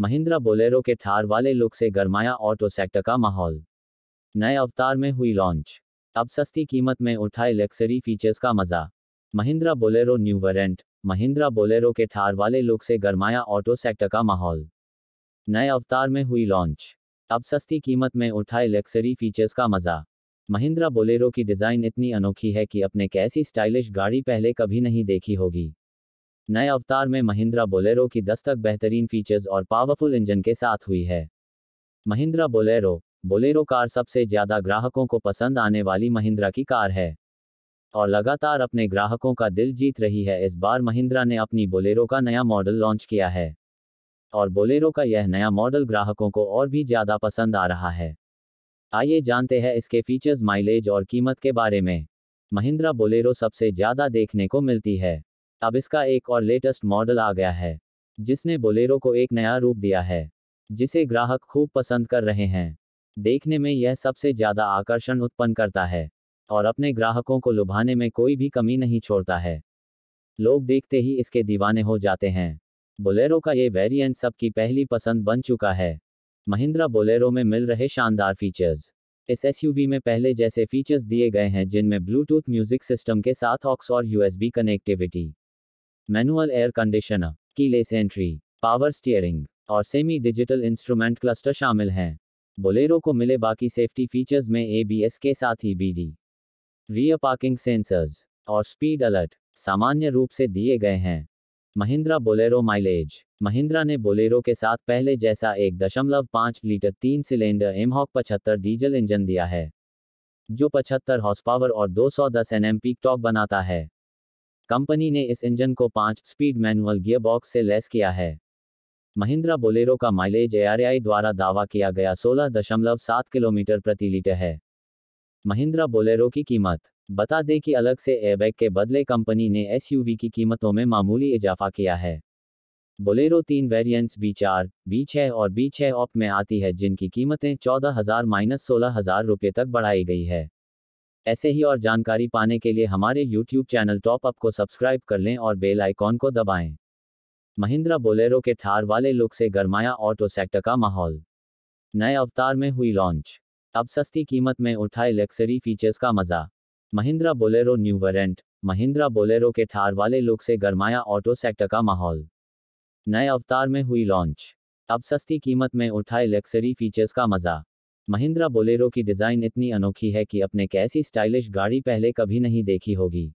Mahindra Bolero के थार वाले look से गरमाया ऑटो सेक्टर का माहौल नए अवतार में हुई लॉन्च अब सस्ती कीमत में उठाए लक्सरी फीचर्स का मजा Mahindra Bolero new variant Mahindra Bolero के थार वाले लुक से गरमाया ऑटो सेक्टर का माहौल नए अवतार में हुई लॉन्च अब सस्ती कीमत में उठाए लक्सरी फीचर्स का मजा महिंद्रा बोलेरो की डिजाइन इतनी अनोखी है कि अपने कैसी स्टाइलिश गाड़ी पहले कभी नहीं देखी होगी नए अवतार में महिंद्रा बोलेरो की दस्तक बेहतरीन फीचर्स और पावरफुल इंजन के साथ हुई है महिंद्रा बोलेरो बोलेरो कार सबसे ज्यादा ग्राहकों को पसंद आने वाली महिंद्रा की कार है और लगातार अपने ग्राहकों का दिल जीत रही है इस बार महिंद्रा ने अपनी बोलेरो का नया मॉडल लॉन्च किया है और बोलेरो का यह नया मॉडल ग्राहकों को और भी ज्यादा पसंद आ रहा है आइए जानते हैं इसके फीचर्स माइलेज और कीमत के बारे में महिंद्रा बोलेरो सबसे ज्यादा देखने को मिलती है अब इसका एक और लेटेस्ट मॉडल आ गया है जिसने बोलेरो को एक नया रूप दिया है जिसे ग्राहक खूब पसंद कर रहे हैं देखने में यह सबसे ज्यादा आकर्षण उत्पन्न करता है और अपने ग्राहकों को लुभाने में कोई भी कमी नहीं छोड़ता है लोग देखते ही इसके दीवाने हो जाते हैं बोलेरो का ये वेरिएंट सबकी पहली पसंद बन चुका है महिंद्रा बोलेरो में मिल रहे शानदार फीचर्स इस एसयूवी में पहले जैसे फीचर्स दिए गए हैं जिनमें ब्लूटूथ म्यूजिक सिस्टम के साथ ऑक्स और USB connectivity manual air conditioner keyless entry power steering और सेमी डिजिटल इंस्ट्रूमेंट क्लस्टर शामिल हैं बोलेरो को मिले बाकी सेफ्टी फीचर्स में ए के साथ ही B D rear parking sensors और स्पीड अलर्ट सामान्य रूप से दिए गए हैं महिंद्रा बोलेरो माइलेज महिंद्रा ने बोलेरो के साथ पहले जैसा एक दशमलव पाँच लीटर तीन सिलेंडर एमहॉक पचहत्तर डीजल इंजन दिया है जो पचहत्तर हॉर्स पावर और 210 सौ दस एन एम टॉक बनाता है कंपनी ने इस इंजन को पाँच स्पीड मैनुअल गियरबॉक्स से लैस किया है महिंद्रा बोलेरो का माइलेज एआरआई द्वारा दावा किया गया 16.7 किलोमीटर प्रति लीटर है महिंद्रा बोलेरो की कीमत बता दें कि अलग से एयरबैग के बदले कंपनी ने एसयूवी की कीमतों में मामूली इजाफा किया है बोलेरो तीन वेरिएंट्स बी चार बी छः और बी छः ऑप में आती है जिनकी कीमतें चौदह हज़ार माइनस सोलह हज़ार रुपये तक बढ़ाई गई है ऐसे ही और जानकारी पाने के लिए हमारे YouTube चैनल टॉप अप को सब्सक्राइब कर लें और बेल आइकॉन को दबाएं। महिंद्रा बोलेरो के थार वाले लुक से गरमाया ऑटो सेक्टर का माहौल नए अवतार में हुई लॉन्च अब सस्ती कीमत में उठाए लक्सरी फीचर्स का मजा Mahindra Bolero new variant Mahindra Bolero के थार वाले लुक से गरमाया ऑटो सेक्टर का माहौल नए अवतार में हुई लॉन्च अब सस्ती कीमत में उठाए लक्सरी फीचर्स का मजा महिंद्रा बोलेरो की डिज़ाइन इतनी अनोखी है कि अपने कैसी स्टाइलिश गाड़ी पहले कभी नहीं देखी होगी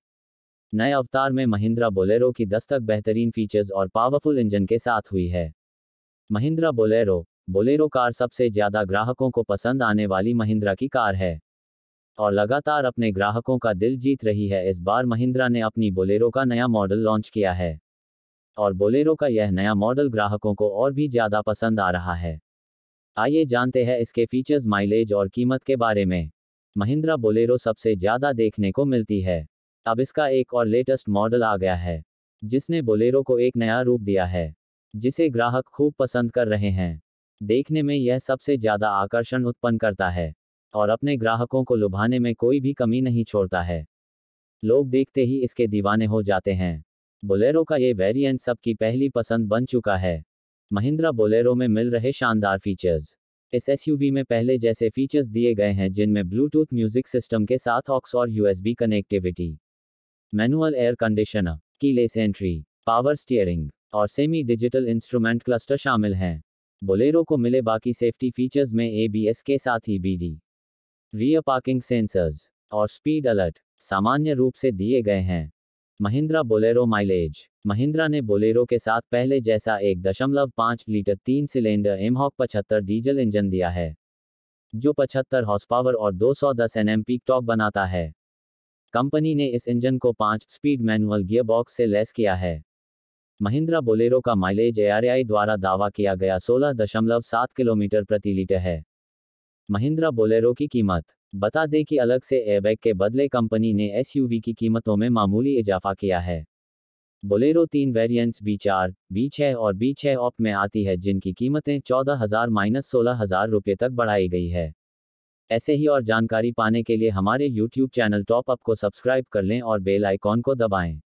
नए अवतार में महिंद्रा बोलेरो की दस्तक बेहतरीन फीचर्स और पावरफुल इंजन के साथ हुई है महिंद्रा बोलेरो बोलेरो कार सबसे ज्यादा ग्राहकों को पसंद आने वाली महिंद्रा की कार है और लगातार अपने ग्राहकों का दिल जीत रही है इस बार महिंद्रा ने अपनी बोलेरो का नया मॉडल लॉन्च किया है और बोलेरो का यह नया मॉडल ग्राहकों को और भी ज्यादा पसंद आ रहा है आइए जानते हैं इसके फीचर्स माइलेज और कीमत के बारे में महिंद्रा बोलेरो सबसे ज़्यादा देखने को मिलती है अब इसका एक और लेटेस्ट मॉडल आ गया है जिसने बोलेरो को एक नया रूप दिया है जिसे ग्राहक खूब पसंद कर रहे हैं देखने में यह सबसे ज़्यादा आकर्षण उत्पन्न करता है और अपने ग्राहकों को लुभाने में कोई भी कमी नहीं छोड़ता है लोग देखते ही इसके दीवाने हो जाते हैं बोलेरो का ये वेरिएंट सबकी पहली पसंद बन चुका है महिंद्रा बोलेरो में मिल रहे शानदार फीचर्स इस एसयूवी में पहले जैसे फीचर्स दिए गए हैं जिनमें ब्लूटूथ म्यूजिक सिस्टम के साथ ऑक्स और USB connectivity manual air conditioner keyless entry power steering और सेमी डिजिटल इंस्ट्रूमेंट क्लस्टर शामिल हैं बोलेरो को मिले बाकी सेफ्टी फीचर्स में ए के साथ ही डी रियर पार्किंग सेंसर्स और स्पीड अलर्ट सामान्य रूप से दिए गए हैं महिंद्रा बोलेरो माइलेज महिंद्रा ने बोलेरो के साथ पहले जैसा एक दशमलव पाँच लीटर तीन सिलेंडर एमहॉक पचहत्तर डीजल इंजन दिया है जो पचहत्तर हॉर्स पावर और 210 सौ दस एन एम टॉप बनाता है कंपनी ने इस इंजन को पाँच स्पीड मैनुअल गियरबॉक्स से लेस किया है महिंद्रा बोलेरो का माइलेज एआरआई द्वारा दावा किया गया सोलह दशमलव सात किलोमीटर प्रति लीटर है महिंद्रा बोलेरो की कीमत बता दें कि अलग से एयरबैग के बदले कंपनी ने एसयूवी की कीमतों में मामूली इजाफा किया है बोलेरो तीन वेरिएंट्स बी चार बी छः और बी छः ऑप में आती है जिनकी कीमतें चौदह हजार माइनस सोलह हजार रुपये तक बढ़ाई गई है ऐसे ही और जानकारी पाने के लिए हमारे यूट्यूब चैनल टॉप अप को सब्सक्राइब कर लें और बेल आइकॉन को दबाएं